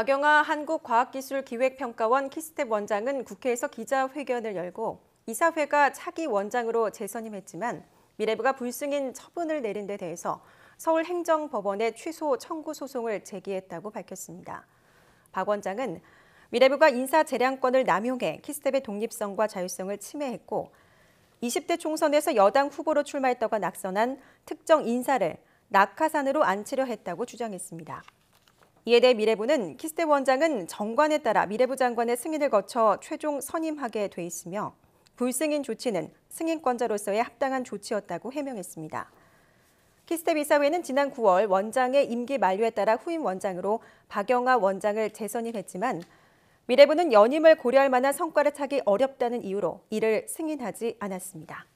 박영하 한국과학기술기획평가원 키스텝 원장은 국회에서 기자회견을 열고 이사회가 차기 원장으로 재선임했지만 미래부가 불승인 처분을 내린 데 대해서 서울행정법원에 취소 청구 소송을 제기했다고 밝혔습니다. 박 원장은 미래부가 인사 재량권을 남용해 키스텝의 독립성과 자율성을 침해했고 20대 총선에서 여당 후보로 출마했다가 낙선한 특정 인사를 낙하산으로 안치려 했다고 주장했습니다. 이에 대해 미래부는 키스테 원장은 정관에 따라 미래부 장관의 승인을 거쳐 최종 선임하게 돼 있으며 불승인 조치는 승인권자로서의 합당한 조치였다고 해명했습니다. 키스텝 이사회는 지난 9월 원장의 임기 만료에 따라 후임 원장으로 박영하 원장을 재선임했지만 미래부는 연임을 고려할 만한 성과를 차기 어렵다는 이유로 이를 승인하지 않았습니다.